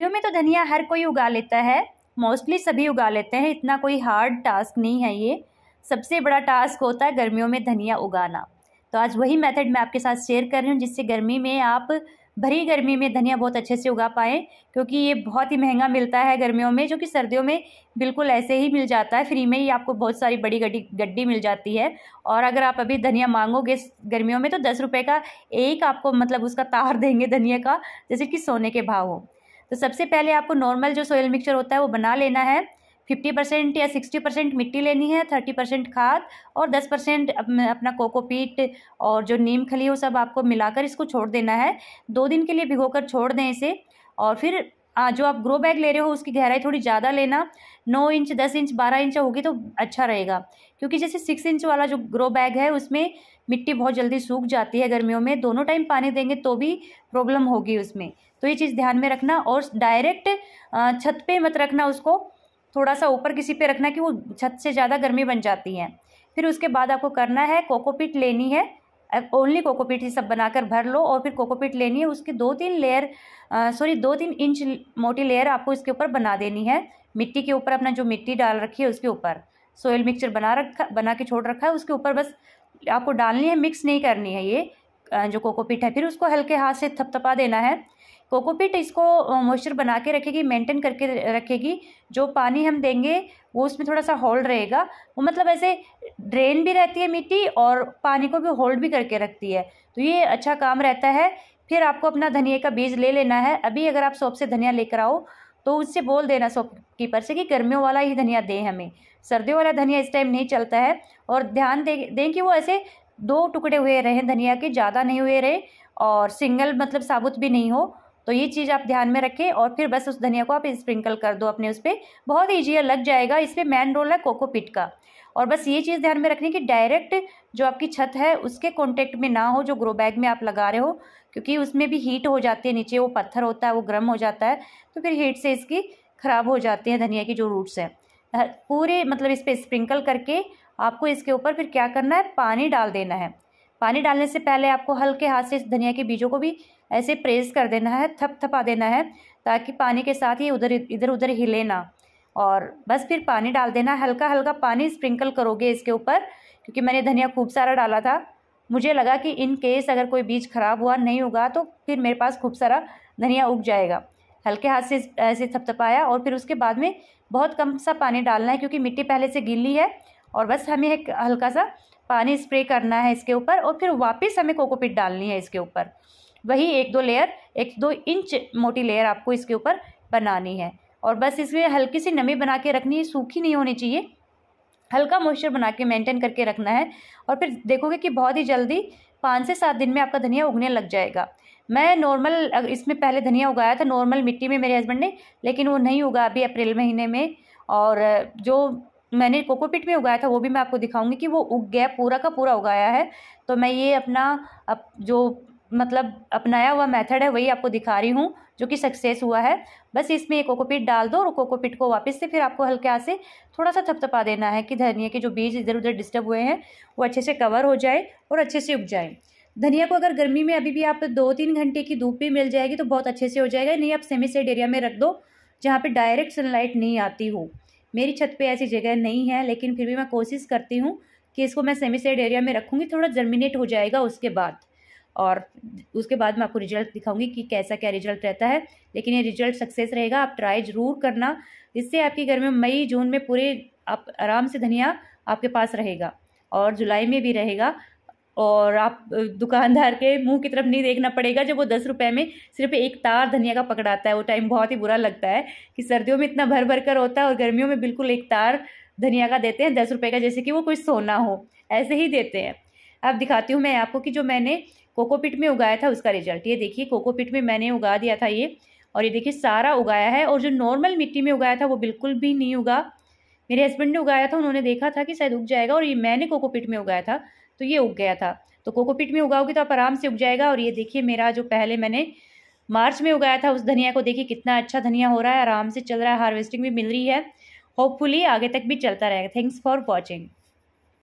सर्दियों में तो धनिया हर कोई उगा लेता है मोस्टली सभी उगा लेते हैं इतना कोई हार्ड टास्क नहीं है ये सबसे बड़ा टास्क होता है गर्मियों में धनिया उगाना तो आज वही मेथड मैं आपके साथ शेयर कर रही हूँ जिससे गर्मी में आप भरी गर्मी में धनिया बहुत अच्छे से उगा पाएँ क्योंकि ये बहुत ही महंगा मिलता है गर्मियों में जो कि सर्दियों में बिल्कुल ऐसे ही मिल जाता है फ्री में ही आपको बहुत सारी बड़ी गड्डी गड्डी मिल जाती है और अगर आप अभी धनिया मांगोगे गर्मियों में तो दस रुपये का एक आपको मतलब उसका तार देंगे धनिया का जैसे कि सोने के भाव हो तो सबसे पहले आपको नॉर्मल जो सोयल मिक्सचर होता है वो बना लेना है फिफ्टी परसेंट या सिक्सटी परसेंट मिट्टी लेनी है थर्टी परसेंट खाद और दस परसेंट अपना कोकोपीट और जो नीम खली हो सब आपको मिलाकर इसको छोड़ देना है दो दिन के लिए भिगोकर छोड़ दें इसे और फिर जो आप ग्रो बैग ले रहे हो उसकी गहराई थोड़ी ज़्यादा लेना नौ इंच दस इंच बारह इंच होगी तो अच्छा रहेगा क्योंकि जैसे सिक्स इंच वाला जो ग्रो बैग है उसमें मिट्टी बहुत जल्दी सूख जाती है गर्मियों में दोनों टाइम पानी देंगे तो भी प्रॉब्लम होगी उसमें तो ये चीज़ ध्यान में रखना और डायरेक्ट छत पे मत रखना उसको थोड़ा सा ऊपर किसी पे रखना कि वो छत से ज़्यादा गर्मी बन जाती है फिर उसके बाद आपको करना है कोकोपीट लेनी है ओनली कोकोपीट ही सब बनाकर भर लो और फिर कोकोपीट लेनी है उसकी दो तीन लेयर सॉरी दो तीन इंच मोटी लेयर आपको इसके ऊपर बना देनी है मिट्टी के ऊपर अपना जो मिट्टी डाल रखी है उसके ऊपर सोयल मिक्सचर बना रखा बना के छोड़ रखा है उसके ऊपर बस आपको डालनी है मिक्स नहीं करनी है ये जो कोकोपीट है फिर उसको हल्के हाथ से थपथपा देना है कोकोपीट इसको मॉइस्चर बना के रखेगी मेंटेन करके रखेगी जो पानी हम देंगे वो उसमें थोड़ा सा होल्ड रहेगा वो मतलब ऐसे ड्रेन भी रहती है मिट्टी और पानी को भी होल्ड भी करके रखती है तो ये अच्छा काम रहता है फिर आपको अपना धनिया का बीज ले लेना है अभी अगर आप सॉप से धनिया लेकर आओ तो उससे बोल देना सॉप कीपर से कि गर्मियों वाला ही धनिया दें हमें सर्दियों वाला धनिया इस टाइम नहीं चलता है और ध्यान दे दें कि वो ऐसे दो टुकड़े हुए रहें धनिया के ज़्यादा नहीं हुए रहे और सिंगल मतलब साबुत भी नहीं हो तो ये चीज़ आप ध्यान में रखें और फिर बस उस धनिया को आप स्प्रिंकल कर दो अपने उस पर बहुत ईजी है लग जाएगा इसमें मैन रोल है कोको पिट का और बस ये चीज़ ध्यान में रखनी कि डायरेक्ट जो आपकी छत है उसके कॉन्टेक्ट में ना हो जो ग्रो बैग में आप लगा रहे हो क्योंकि उसमें भी हीट हो जाती है नीचे वो पत्थर होता है वो गर्म हो जाता है तो फिर हीट से इसकी ख़राब हो जाती है धनिया की जो रूट्स हैं पूरे मतलब इस पर स्प्रिंकल करके आपको इसके ऊपर फिर क्या करना है पानी डाल देना है पानी डालने से पहले आपको हल्के हाथ से इस धनिया के बीजों को भी ऐसे प्रेस कर देना है थप थपा देना है ताकि पानी के साथ ही उधर इधर उधर हिले ना और बस फिर पानी डाल देना हल्का हल्का पानी स्प्रिंकल करोगे इसके ऊपर क्योंकि मैंने धनिया खूब सारा डाला था मुझे लगा कि इन केस अगर कोई बीज ख़राब हुआ नहीं होगा तो फिर मेरे पास खूब सारा धनिया उग जाएगा हल्के हाथ से ऐसे थपथपाया और फिर उसके बाद में बहुत कम सा पानी डालना है क्योंकि मिट्टी पहले से गीली है और बस हमें एक हल्का सा पानी स्प्रे करना है इसके ऊपर और फिर वापस हमें कोकोपीट डालनी है इसके ऊपर वही एक दो लेयर एक दो इंच मोटी लेयर आपको इसके ऊपर बनानी है और बस इसमें हल्की सी नमी बना के रखनी है सूखी नहीं होनी चाहिए हल्का मॉइस्चर बना के मेंटेन करके रखना है और फिर देखोगे कि बहुत ही जल्दी पाँच से सात दिन में आपका धनिया उगने लग जाएगा मैं नॉर्मल इसमें पहले धनिया उगाया था नॉर्मल मिट्टी में मेरे हस्बैंड ने लेकिन वो नहीं उगा अभी अप्रैल महीने में और जो मैंने कोकोपीट में उगाया था वो भी मैं आपको दिखाऊंगी कि वो उग गया पूरा का पूरा उगाया है तो मैं ये अपना अप, जो मतलब अपनाया हुआ मेथड है वही आपको दिखा रही हूँ जो कि सक्सेस हुआ है बस इसमें एक कोकोपीट डाल दो और कोकोपीट को वापस से फिर आपको हल्के हाथ से थोड़ा सा थपथपा देना है कि धनिया के जो बीज इधर उधर डिस्टर्ब हुए हैं वो अच्छे से कवर हो जाए और अच्छे से उग जाए धनिया को अगर गर्मी में अभी भी आप दो तीन घंटे की धूप भी मिल जाएगी तो बहुत अच्छे से हो जाएगा नहीं आप सेमी सेड एरिया में रख दो जहाँ पर डायरेक्ट सनलाइट नहीं आती हो मेरी छत पे ऐसी जगह नहीं है लेकिन फिर भी मैं कोशिश करती हूँ कि इसको मैं सेमी सेड एरिया में रखूँगी थोड़ा जर्मिनेट हो जाएगा उसके बाद और उसके बाद मैं आपको रिजल्ट दिखाऊंगी कि कैसा क्या रिजल्ट रहता है लेकिन ये रिजल्ट सक्सेस रहेगा आप ट्राई ज़रूर करना इससे आपके घर में मई जून में पूरे आप आराम से धनिया आपके पास रहेगा और जुलाई में भी रहेगा और आप दुकानदार के मुंह की तरफ नहीं देखना पड़ेगा जब वो दस रुपए में सिर्फ एक तार धनिया का पकड़ाता है वो टाइम बहुत ही बुरा लगता है कि सर्दियों में इतना भर भर कर होता है और गर्मियों में बिल्कुल एक तार धनिया का देते हैं दस रुपये का जैसे कि वो कुछ सोना हो ऐसे ही देते हैं अब दिखाती हूँ मैं आपको कि जो मैंने कोकोपिट में उगाया था उसका रिजल्ट ये देखिए कोकोपिट में मैंने उगा दिया था ये और ये देखिए सारा उगाया है और जो नॉर्मल मिट्टी में उगाया था वो बिल्कुल भी नहीं उगा मेरे हस्बैंड ने उगाया था उन्होंने देखा था कि शायद उग जाएगा और ये मैंने कोकोपिट में उगाया था तो ये उग गया था तो कोकोपीट में उगाओगे तो आप आराम से उग जाएगा और ये देखिए मेरा जो पहले मैंने मार्च में उगाया था उस धनिया को देखिए कितना अच्छा धनिया हो रहा है आराम से चल रहा है हार्वेस्टिंग भी मिल रही है होपफुली आगे तक भी चलता रहेगा थैंक्स फॉर वॉचिंग